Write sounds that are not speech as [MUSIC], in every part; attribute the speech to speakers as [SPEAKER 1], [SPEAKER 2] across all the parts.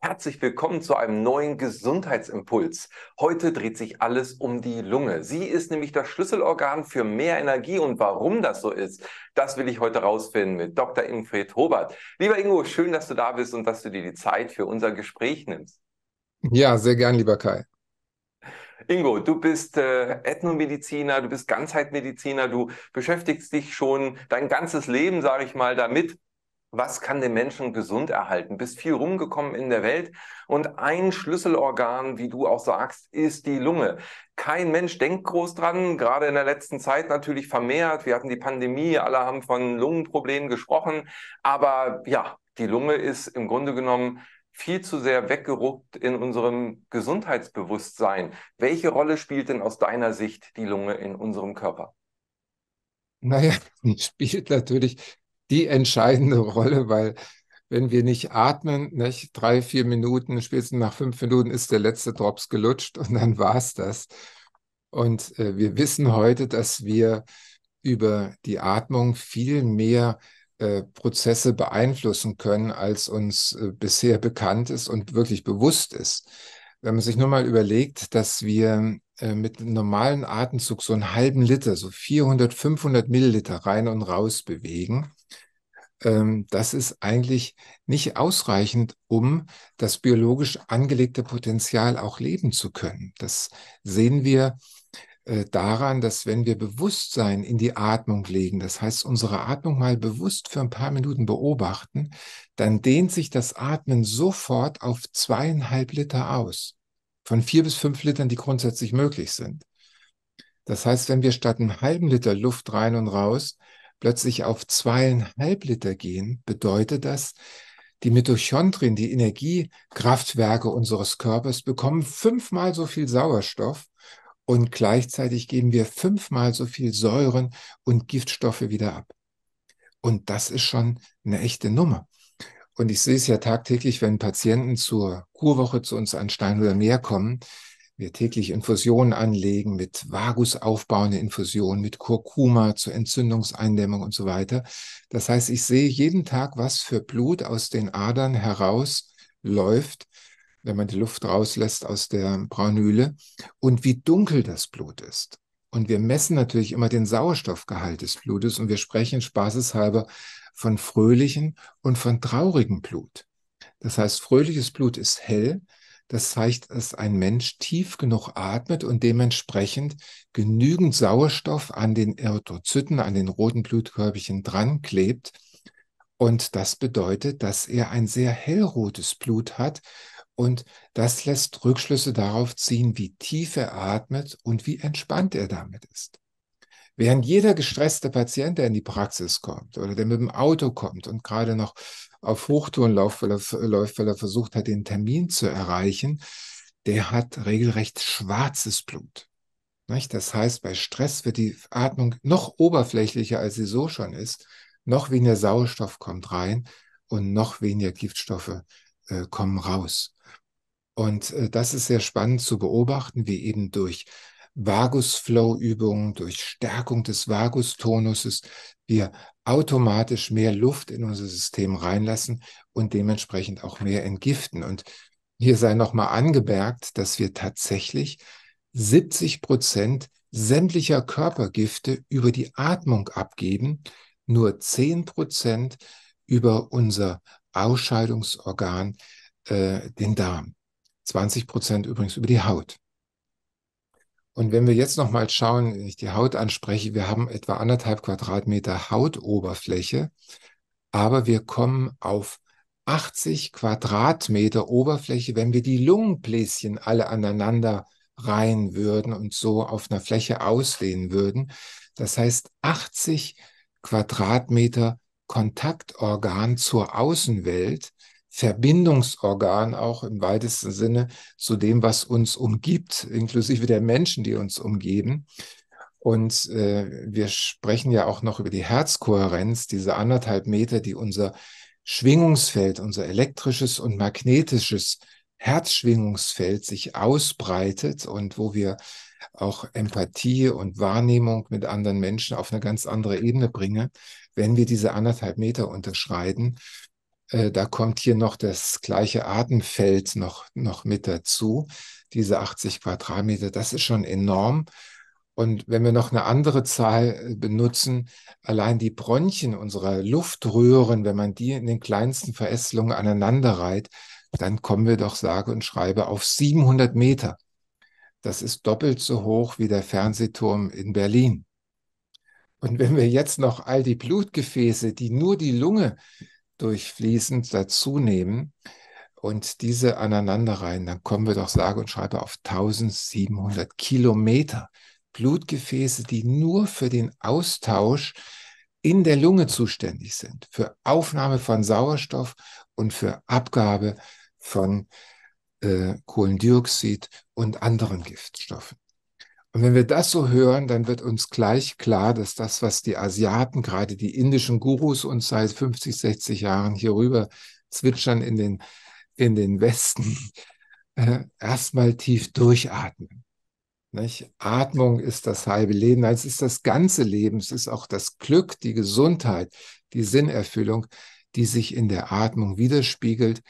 [SPEAKER 1] Herzlich willkommen zu einem neuen Gesundheitsimpuls. Heute dreht sich alles um die Lunge. Sie ist nämlich das Schlüsselorgan für mehr Energie und warum das so ist, das will ich heute rausfinden mit Dr. Ingrid Hobart. Lieber Ingo, schön, dass du da bist und dass du dir die Zeit für unser Gespräch nimmst.
[SPEAKER 2] Ja, sehr gern, lieber Kai.
[SPEAKER 1] Ingo, du bist äh, Ethnomediziner, du bist Ganzheitmediziner, du beschäftigst dich schon dein ganzes Leben, sage ich mal, damit was kann den Menschen gesund erhalten? Bist viel rumgekommen in der Welt und ein Schlüsselorgan, wie du auch sagst, ist die Lunge. Kein Mensch denkt groß dran, gerade in der letzten Zeit natürlich vermehrt. Wir hatten die Pandemie, alle haben von Lungenproblemen gesprochen, aber ja, die Lunge ist im Grunde genommen viel zu sehr weggeruckt in unserem Gesundheitsbewusstsein. Welche Rolle spielt denn aus deiner Sicht die Lunge in unserem Körper?
[SPEAKER 2] Naja, [LAUGHS] die spielt natürlich die entscheidende [LAUGHS] Rolle, weil wenn wir nicht atmen, nicht, drei, vier Minuten, spätestens nach fünf Minuten ist der letzte Drops gelutscht und dann [LAUGHS] war es das. Und äh, wir wissen heute, dass wir über die Atmung viel mehr äh, Prozesse beeinflussen können, als uns äh, bisher bekannt ist und wirklich bewusst ist. Wenn man sich nur mal überlegt, dass wir äh, mit einem normalen Atemzug so einen halben Liter, so 400, 500 Milliliter rein und raus bewegen, ähm, das ist eigentlich nicht ausreichend, um das biologisch angelegte Potenzial auch leben zu können. Das sehen wir äh, daran, dass wenn wir Bewusstsein in die Atmung legen, das heißt unsere Atmung mal bewusst für ein paar Minuten beobachten, dann dehnt sich das Atmen sofort auf zweieinhalb Liter aus. Von vier bis fünf Litern, die grundsätzlich möglich sind. Das heißt, wenn wir statt einem halben Liter Luft rein und raus plötzlich auf zweieinhalb Liter gehen, bedeutet das, die Mitochondrien, die Energiekraftwerke unseres Körpers, bekommen fünfmal so viel Sauerstoff und gleichzeitig geben wir fünfmal so viel Säuren und Giftstoffe wieder ab. Und das ist schon eine echte Nummer. Und ich sehe es ja tagtäglich, wenn Patienten zur Kurwoche zu uns an Stein oder Meer kommen, wir täglich Infusionen anlegen, mit Vagus aufbauende Infusionen, mit Kurkuma zur Entzündungseindämmung und so weiter. Das heißt, ich sehe jeden Tag, was für Blut aus den Adern herausläuft, wenn man die Luft rauslässt aus der Braunüle und wie dunkel das Blut ist. Und wir messen natürlich immer den Sauerstoffgehalt des Blutes und wir sprechen spaßeshalber von fröhlichen und von traurigem Blut. Das heißt, fröhliches Blut ist hell, das zeigt, dass ein Mensch tief genug atmet und dementsprechend genügend Sauerstoff an den Erythrozyten, an den roten Blutkörbchen dran klebt. Und das bedeutet, dass er ein sehr hellrotes Blut hat. Und das lässt Rückschlüsse darauf ziehen, wie tief er atmet und wie entspannt er damit ist. Während jeder gestresste Patient, der in die Praxis kommt oder der mit dem Auto kommt und gerade noch auf Hochtouren läuft, weil er versucht hat, den Termin zu erreichen, der hat regelrecht schwarzes Blut. Das heißt, bei Stress wird die Atmung noch oberflächlicher, als sie so schon ist. Noch weniger Sauerstoff kommt rein und noch weniger Giftstoffe äh, kommen raus. Und äh, das ist sehr spannend zu beobachten, wie eben durch Vagusflow-Übungen, durch Stärkung des Vagustonuses wir automatisch mehr Luft in unser System reinlassen und dementsprechend auch mehr entgiften. Und hier sei nochmal angemerkt, dass wir tatsächlich 70 Prozent sämtlicher Körpergifte über die Atmung abgeben, nur 10 Prozent über unser Ausscheidungsorgan, äh, den Darm. 20 Prozent übrigens über die Haut. Und wenn wir jetzt nochmal schauen, wenn ich die Haut anspreche, wir haben etwa anderthalb Quadratmeter Hautoberfläche, aber wir kommen auf 80 Quadratmeter Oberfläche, wenn wir die Lungenbläschen alle aneinander reihen würden und so auf einer Fläche ausdehnen würden. Das heißt, 80 Quadratmeter Kontaktorgan zur Außenwelt, Verbindungsorgan auch im weitesten Sinne zu dem, was uns umgibt, inklusive der Menschen, die uns umgeben. Und äh, wir sprechen ja auch noch über die Herzkohärenz, diese anderthalb Meter, die unser Schwingungsfeld, unser elektrisches und magnetisches Herzschwingungsfeld sich ausbreitet und wo wir auch Empathie und Wahrnehmung mit anderen Menschen auf eine ganz andere Ebene bringen, wenn wir diese anderthalb Meter unterschreiten. Äh, da kommt hier noch das gleiche Artenfeld noch, noch mit dazu. Diese 80 Quadratmeter, das ist schon enorm. Und wenn wir noch eine andere Zahl äh, benutzen, allein die Bronchien unserer Luftröhren, wenn man die in den kleinsten Verästelungen aneinanderreiht, dann kommen wir doch sage und schreibe auf 700 Meter. Das ist doppelt so hoch wie der Fernsehturm in Berlin. Und wenn wir jetzt noch all die Blutgefäße, die nur die Lunge durchfließend dazu nehmen und diese aneinander rein, dann kommen wir doch sage und schreibe auf 1700 Kilometer Blutgefäße, die nur für den Austausch in der Lunge zuständig sind, für Aufnahme von Sauerstoff und für Abgabe von äh, Kohlendioxid und anderen Giftstoffen. Und wenn wir das so hören, dann wird uns gleich klar, dass das, was die Asiaten, gerade die indischen Gurus uns seit 50, 60 Jahren hier rüber zwitschern in den, in den Westen, [LAUGHS] äh, erstmal tief durchatmen. Nicht? Atmung ist das halbe Leben, es ist das ganze Leben, es ist auch das Glück, die Gesundheit, die Sinnerfüllung, die sich in der Atmung widerspiegelt.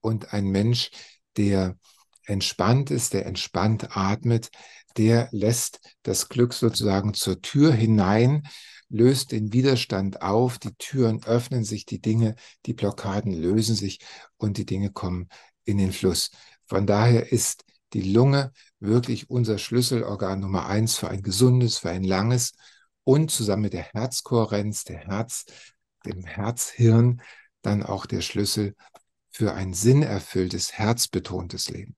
[SPEAKER 2] Und ein Mensch, der entspannt ist, der entspannt atmet, der lässt das Glück sozusagen zur Tür hinein, löst den Widerstand auf, die Türen öffnen sich, die Dinge, die Blockaden lösen sich und die Dinge kommen in den Fluss. Von daher ist die Lunge wirklich unser Schlüsselorgan Nummer eins für ein gesundes, für ein langes und zusammen mit der Herzkohärenz, der Herz, dem Herzhirn dann auch der Schlüssel für ein sinnerfülltes, herzbetontes Leben.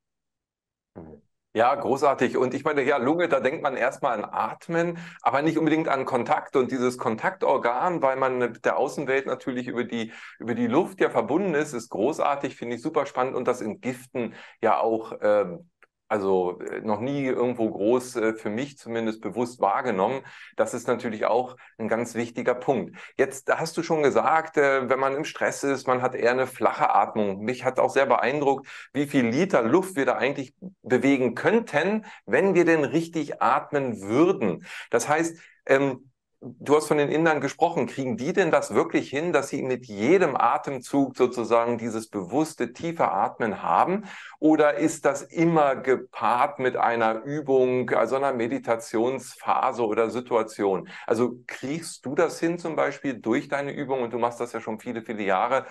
[SPEAKER 1] Ja, großartig. Und ich meine, ja, Lunge, da denkt man erstmal an Atmen, aber nicht unbedingt an Kontakt und dieses Kontaktorgan, weil man mit der Außenwelt natürlich über die, über die Luft ja verbunden ist, ist großartig, finde ich super spannend und das Entgiften ja auch ähm, also äh, noch nie irgendwo groß äh, für mich zumindest bewusst wahrgenommen. Das ist natürlich auch ein ganz wichtiger Punkt. Jetzt hast du schon gesagt, äh, wenn man im Stress ist, man hat eher eine flache Atmung. Mich hat auch sehr beeindruckt, wie viel Liter Luft wir da eigentlich bewegen könnten, wenn wir denn richtig atmen würden. Das heißt, ähm, du hast von den Indern gesprochen, kriegen die denn das wirklich hin, dass sie mit jedem Atemzug sozusagen dieses bewusste tiefe Atmen haben? Oder ist das immer gepaart mit einer Übung, also einer Meditationsphase oder Situation? Also kriegst du das hin zum Beispiel durch deine Übung und du machst das ja schon viele, viele Jahre,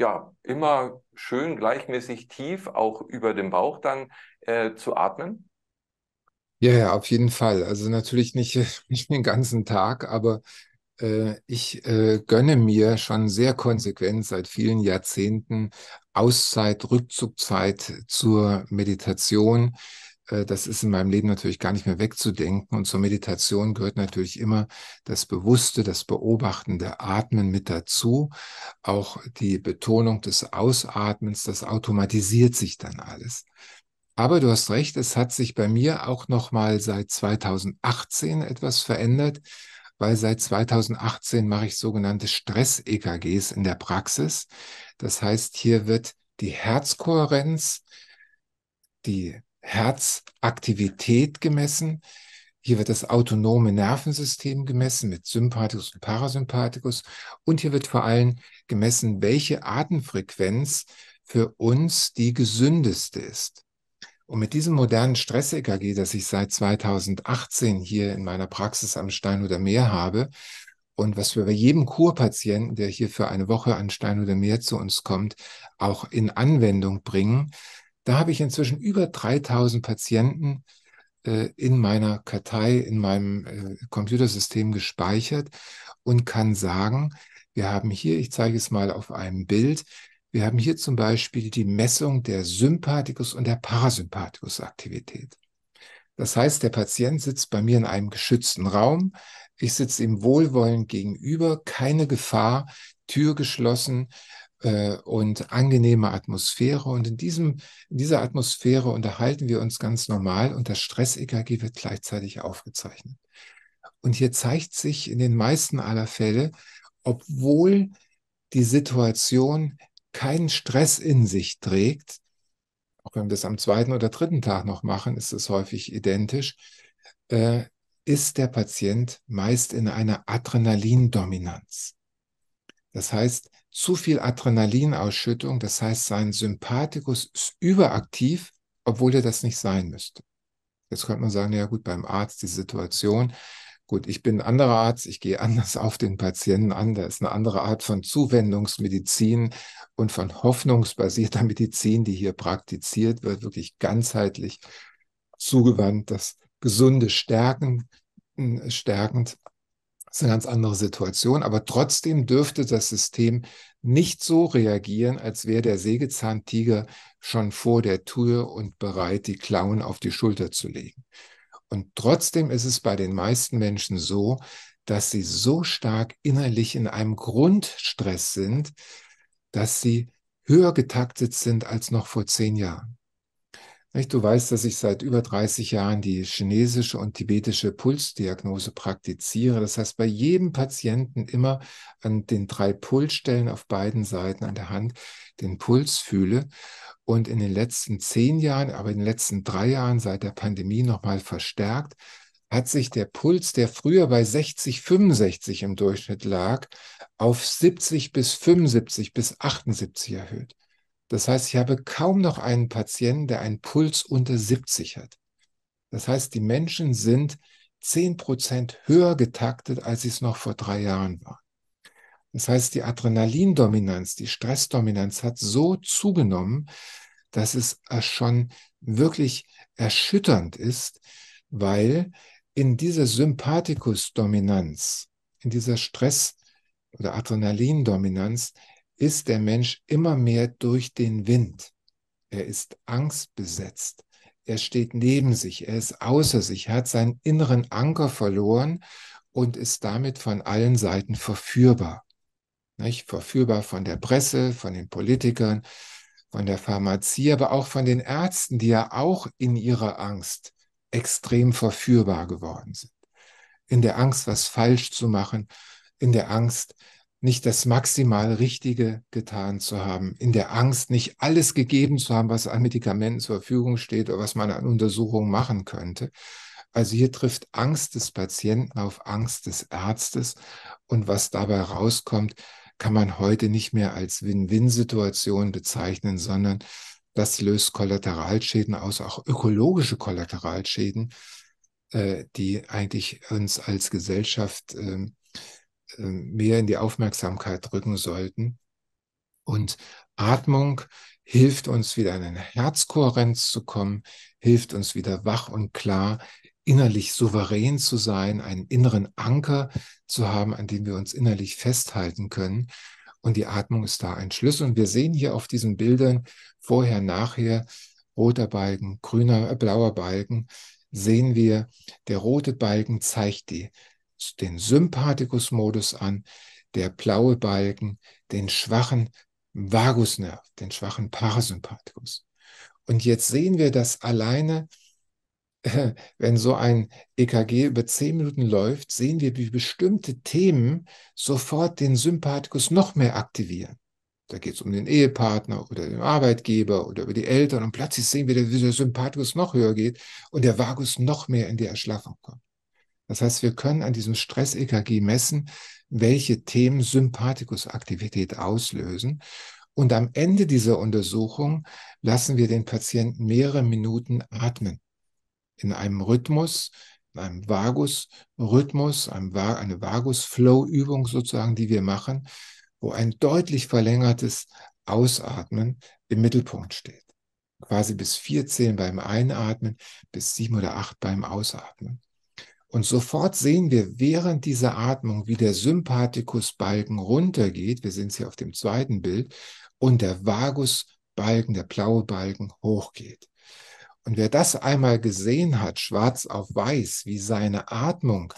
[SPEAKER 1] ja, immer schön gleichmäßig tief, auch über dem Bauch dann äh, zu atmen?
[SPEAKER 2] Ja, ja, auf jeden Fall. Also natürlich nicht, [LAUGHS] nicht den ganzen Tag, aber äh, ich äh, gönne mir schon sehr konsequent seit vielen Jahrzehnten Auszeit, Rückzugzeit zur Meditation. Äh, das ist in meinem Leben natürlich gar nicht mehr wegzudenken. Und zur Meditation gehört natürlich immer das bewusste, das beobachtende Atmen mit dazu. Auch die Betonung des Ausatmens, das automatisiert sich dann alles. Aber du hast recht, es hat sich bei mir auch nochmal seit 2018 etwas verändert, weil seit 2018 mache ich sogenannte Stress-EKGs in der Praxis. Das heißt, hier wird die Herzkohärenz, die Herzaktivität gemessen. Hier wird das autonome Nervensystem gemessen mit Sympathikus und Parasympathikus. Und hier wird vor allem gemessen, welche Atemfrequenz für uns die gesündeste ist. Und mit diesem modernen Stress-EKG, das ich seit 2018 hier in meiner Praxis am Stein oder Meer habe und was wir bei jedem Kurpatienten, der hier für eine Woche an Stein oder Meer zu uns kommt, auch in Anwendung bringen, da habe ich inzwischen über 3000 Patienten äh, in meiner Kartei, in meinem äh, Computersystem gespeichert und kann sagen, wir haben hier, ich zeige es mal auf einem Bild, wir haben hier zum Beispiel die Messung der Sympathikus- und der Parasympathikus-Aktivität. Das heißt, der Patient sitzt bei mir in einem geschützten Raum. Ich sitze ihm wohlwollend gegenüber, keine Gefahr, Tür geschlossen äh, und angenehme Atmosphäre. Und in, diesem, in dieser Atmosphäre unterhalten wir uns ganz normal und das Stress-EKG wird gleichzeitig aufgezeichnet. Und hier zeigt sich in den meisten aller Fälle, obwohl die Situation keinen Stress in sich trägt, auch wenn wir das am zweiten oder dritten Tag noch machen, ist es häufig identisch, äh, ist der Patient meist in einer Adrenalindominanz. Das heißt, zu viel Adrenalinausschüttung, das heißt, sein Sympathikus ist überaktiv, obwohl er das nicht sein müsste. Jetzt könnte man sagen, ja gut, beim Arzt die Situation, Gut, ich bin ein anderer Arzt, ich gehe anders auf den Patienten an. Da ist eine andere Art von Zuwendungsmedizin und von hoffnungsbasierter [LAUGHS] Medizin, die hier praktiziert wird, wirklich ganzheitlich zugewandt. Das Gesunde stärken, hm, stärkend das ist eine ganz andere Situation. Aber trotzdem dürfte das System nicht so reagieren, als wäre der Sägezahntiger schon vor der Tür und bereit, die Klauen auf die Schulter zu legen. Und trotzdem ist es bei den meisten Menschen so, dass sie so stark innerlich in einem Grundstress sind, dass sie höher getaktet sind als noch vor zehn Jahren. Du weißt, dass ich seit über 30 Jahren die chinesische und tibetische Pulsdiagnose praktiziere. Das heißt, bei jedem Patienten immer an den drei Pulsstellen auf beiden Seiten an der Hand den Puls fühle und in den letzten zehn Jahren, aber in den letzten drei Jahren seit der Pandemie nochmal verstärkt, hat sich der Puls, der früher bei 60, 65 im Durchschnitt lag, auf 70 bis 75 bis 78 erhöht. Das heißt, ich habe kaum noch einen Patienten, der einen Puls unter 70 hat. Das heißt, die Menschen sind 10 Prozent höher getaktet, als sie es noch vor drei Jahren waren. Das heißt, die Adrenalindominanz, die Stressdominanz hat so zugenommen, dass es äh, schon wirklich erschütternd ist, weil in dieser Sympathikus-Dominanz, in dieser Stress- oder Adrenalindominanz ist der Mensch immer mehr durch den Wind. Er ist angstbesetzt. Er steht neben sich. Er ist außer sich. Er hat seinen inneren Anker verloren und ist damit von allen Seiten verführbar nicht? verführbar von der Presse, von den Politikern, von der Pharmazie, aber auch von den Ärzten, die ja auch in ihrer Angst extrem verführbar geworden sind. In der Angst, was falsch zu machen, in der Angst, nicht das maximal Richtige getan zu haben, in der Angst, nicht alles gegeben zu haben, was an Medikamenten zur Verfügung steht oder was man an Untersuchungen machen könnte. Also hier trifft Angst des Patienten auf Angst des Ärztes und was dabei rauskommt, kann man heute nicht mehr als Win-Win-Situation bezeichnen, sondern das löst Kollateralschäden aus, auch ökologische Kollateralschäden, äh, die eigentlich uns als Gesellschaft äh, mehr in die Aufmerksamkeit drücken sollten. Und Atmung hilft uns wieder in eine Herzkohärenz zu kommen, hilft uns wieder wach und klar, innerlich souverän zu sein, einen inneren Anker zu haben, an dem wir uns innerlich festhalten können. Und die Atmung ist da ein Schlüssel. Und wir sehen hier auf diesen Bildern vorher, nachher, roter Balken, grüner, äh, blauer Balken, sehen wir, der rote Balken zeigt die, den Sympathikus-Modus an, der blaue Balken den schwachen Vagusnerv, den schwachen Parasympathikus. Und jetzt sehen wir, dass alleine [LAUGHS] wenn so ein EKG über zehn Minuten läuft, sehen wir, wie bestimmte Themen sofort den Sympathikus noch mehr aktivieren. Da geht es um den Ehepartner oder den Arbeitgeber oder über die Eltern und plötzlich sehen wir, wie der Sympathikus noch höher geht und der Vagus noch mehr in die Erschlaffung kommt. Das heißt, wir können an diesem Stress-EKG messen, welche Themen Sympathikusaktivität auslösen. Und am Ende dieser Untersuchung lassen wir den Patienten mehrere Minuten atmen in einem Rhythmus, in einem Vagus-Rhythmus, eine Vagus-Flow-Übung sozusagen, die wir machen, wo ein deutlich verlängertes Ausatmen im Mittelpunkt steht. Quasi bis 14 beim Einatmen, bis 7 oder 8 beim Ausatmen. Und sofort sehen wir während dieser Atmung, wie der Sympathikusbalken runtergeht. Wir sehen es hier auf dem zweiten Bild. Und der Vagusbalken, der blaue Balken, hochgeht. Und wer das einmal gesehen hat, schwarz auf weiß, wie seine Atmung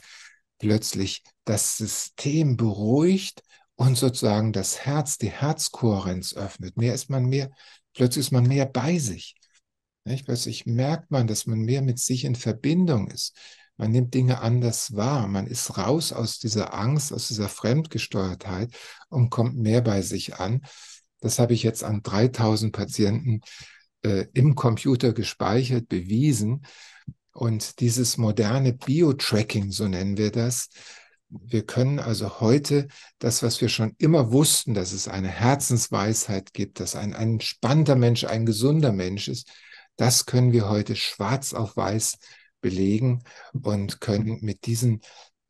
[SPEAKER 2] plötzlich das System beruhigt und sozusagen das Herz, die Herzkohärenz öffnet, mehr ist man mehr, plötzlich ist man mehr bei sich. Nicht? Plötzlich merkt man, dass man mehr mit sich in Verbindung ist. Man nimmt Dinge anders wahr. Man ist raus aus dieser Angst, aus dieser Fremdgesteuertheit und kommt mehr bei sich an. Das habe ich jetzt an 3000 Patienten äh, im Computer gespeichert, bewiesen. Und dieses moderne Bio-Tracking, so nennen wir das, wir können also heute das, was wir schon immer wussten, dass es eine Herzensweisheit gibt, dass ein, ein entspannter Mensch ein gesunder Mensch ist, das können wir heute schwarz auf weiß belegen und können mit diesen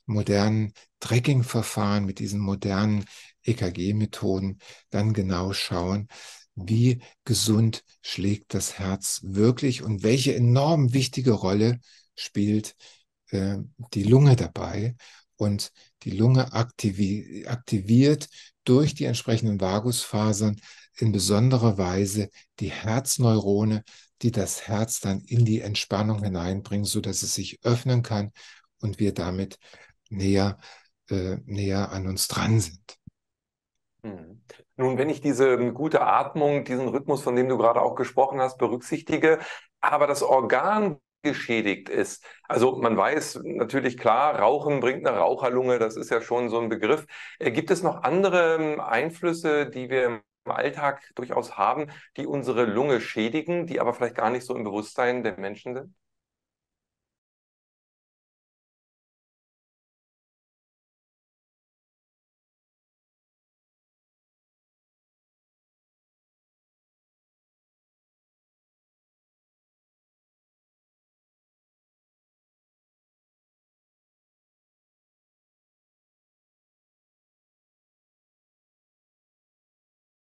[SPEAKER 2] modernen Tracking-Verfahren, mit diesen modernen EKG-Methoden dann genau schauen, wie gesund schlägt das Herz wirklich und welche enorm wichtige Rolle spielt äh, die Lunge dabei. Und die Lunge aktivi aktiviert durch die entsprechenden Vagusfasern in besonderer Weise die Herzneurone, die das Herz dann in die Entspannung hineinbringen, sodass es sich öffnen kann und wir damit näher, äh, näher an uns dran sind.
[SPEAKER 1] Mhm. Nun, wenn ich diese ähm, gute Atmung, diesen Rhythmus, von dem du gerade auch gesprochen hast, berücksichtige, aber das Organ geschädigt ist. Also man weiß natürlich klar, Rauchen bringt eine Raucherlunge, das ist ja schon so ein Begriff. Äh, gibt es noch andere ähm, Einflüsse, die wir im Alltag durchaus haben, die unsere Lunge schädigen, die aber vielleicht gar nicht so im Bewusstsein der Menschen sind?